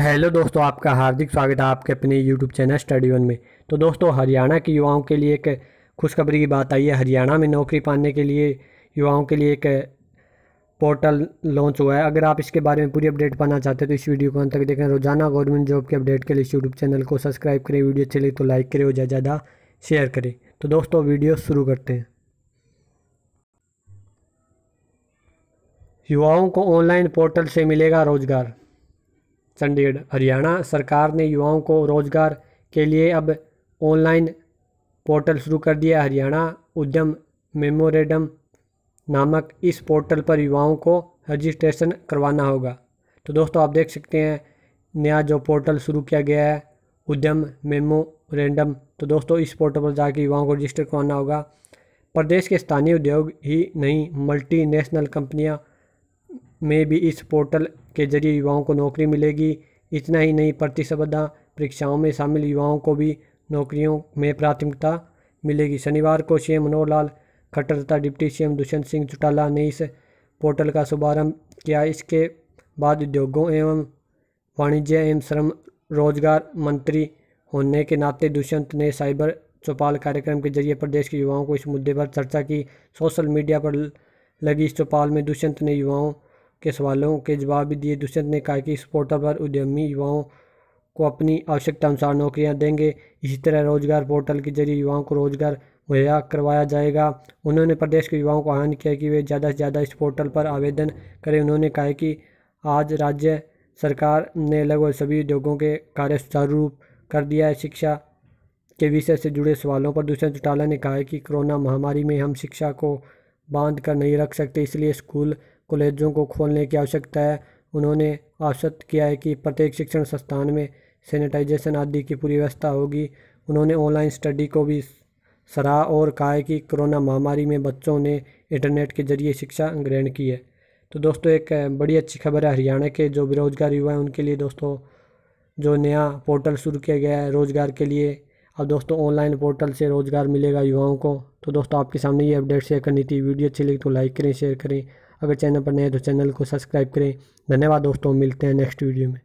hello दोस्तों आपका हार्दिक स्वागत है आपके अपने यूट्यूब चैनल स्टडी वन में तो दोस्तों हरियाणा के युवाओं के लिए एक खुशखबरी की बात आई है हरियाणा में नौकरी पाने के लिए युवाओं के लिए एक पोर्टल लॉन्च हुआ है अगर आप इसके बारे में पूरी अपडेट पाना चाहते हैं तो इस वीडियो को अंत तक देखें रोजाना गवर्नमेंट जॉब की अपडेट के लिए इस यूट्यूब चैनल को सब्सक्राइब करें वीडियो अच्छी लगी तो लाइक करें और ज़्यादा ज़्यादा शेयर करें तो दोस्तों वीडियो शुरू करते हैं युवाओं को ऑनलाइन पोर्टल से मिलेगा रोज़गार चंडीगढ़ हरियाणा सरकार ने युवाओं को रोजगार के लिए अब ऑनलाइन पोर्टल शुरू कर दिया हरियाणा उद्यम मेमोरेंडम नामक इस पोर्टल पर युवाओं को रजिस्ट्रेशन करवाना होगा तो दोस्तों आप देख सकते हैं नया जो पोर्टल शुरू किया गया है उद्यम मेमोरेंडम तो दोस्तों इस पोर्टल पर जाकर युवाओं को रजिस्टर करवाना होगा प्रदेश के स्थानीय उद्योग ही नहीं मल्टीनेशनल कंपनियां में भी इस पोर्टल के जरिए युवाओं को नौकरी मिलेगी इतना ही नहीं प्रतिस्पर्धा परीक्षाओं में शामिल युवाओं को भी नौकरियों में प्राथमिकता मिलेगी शनिवार को सीएम मनोहर लाल खट्टर तथा डिप्टी सीएम दुष्यंत सिंह चौटाला ने इस पोर्टल का शुभारंभ किया इसके बाद उद्योगों एवं वाणिज्य एवं श्रम रोजगार मंत्री होने के नाते दुष्यंत ने साइबर चौपाल कार्यक्रम के जरिए प्रदेश के युवाओं को इस मुद्दे पर चर्चा की सोशल मीडिया पर लगी इस चौपाल में दुष्यंत ने युवाओं के सवालों के जवाब भी दिए दुष्यंत ने कहा कि इस पोर्टल पर उद्यमी युवाओं को अपनी आवश्यकता अनुसार नौकरियां देंगे इसी तरह रोजगार पोर्टल के जरिए युवाओं को रोजगार मुहैया करवाया जाएगा उन्होंने प्रदेश के युवाओं को आह्वान किया कि वे ज़्यादा से ज़्यादा इस पोर्टल पर आवेदन करें उन्होंने कहा कि आज राज्य सरकार ने लगभग सभी उद्योगों के कार्य सुचारू रूप कर दिया है शिक्षा के विषय से जुड़े सवालों पर दुष्यंत चौटाला ने कहा कि कोरोना महामारी में हम शिक्षा को बांध कर नहीं रख सकते इसलिए स्कूल कॉलेजों को खोलने की आवश्यकता है उन्होंने आश्वस्त किया है कि प्रत्येक शिक्षण संस्थान में सैनिटाइजेशन आदि की पूरी व्यवस्था होगी उन्होंने ऑनलाइन स्टडी को भी सराहा और कहा है कि कोरोना महामारी में बच्चों ने इंटरनेट के जरिए शिक्षा ग्रहण की है तो दोस्तों एक बड़ी अच्छी खबर है हरियाणा के जो बेरोजगार युवा हैं उनके लिए दोस्तों जो नया पोर्टल शुरू किया गया है रोज़गार के लिए अब दोस्तों ऑनलाइन पोर्टल से रोज़गार मिलेगा युवाओं को तो दोस्तों आपके सामने ये अपडेट शेयर करनी थी वीडियो अच्छी लगी तो लाइक करें शेयर करें अगर चैनल पर नए हैं तो चैनल को सब्सक्राइब करें धन्यवाद दोस्तों मिलते हैं नेक्स्ट वीडियो में